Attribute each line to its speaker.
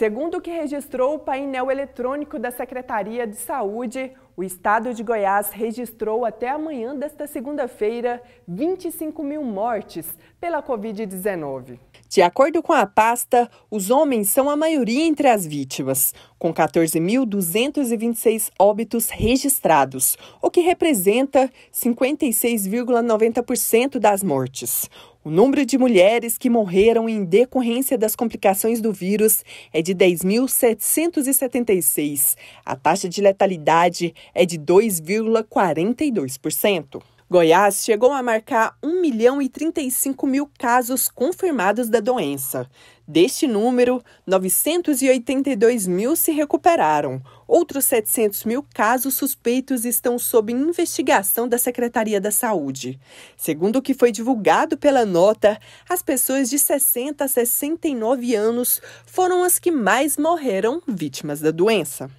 Speaker 1: Segundo o que registrou o painel eletrônico da Secretaria de Saúde, o estado de Goiás registrou até amanhã desta segunda-feira 25 mil mortes pela Covid-19. De acordo com a pasta, os homens são a maioria entre as vítimas, com 14.226 óbitos registrados, o que representa 56,90% das mortes. O número de mulheres que morreram em decorrência das complicações do vírus é de 10.776. A taxa de letalidade é de 2,42%. Goiás chegou a marcar 1 milhão e 35 mil casos confirmados da doença. Deste número, 982 mil se recuperaram. Outros 700 mil casos suspeitos estão sob investigação da Secretaria da Saúde. Segundo o que foi divulgado pela nota, as pessoas de 60 a 69 anos foram as que mais morreram vítimas da doença.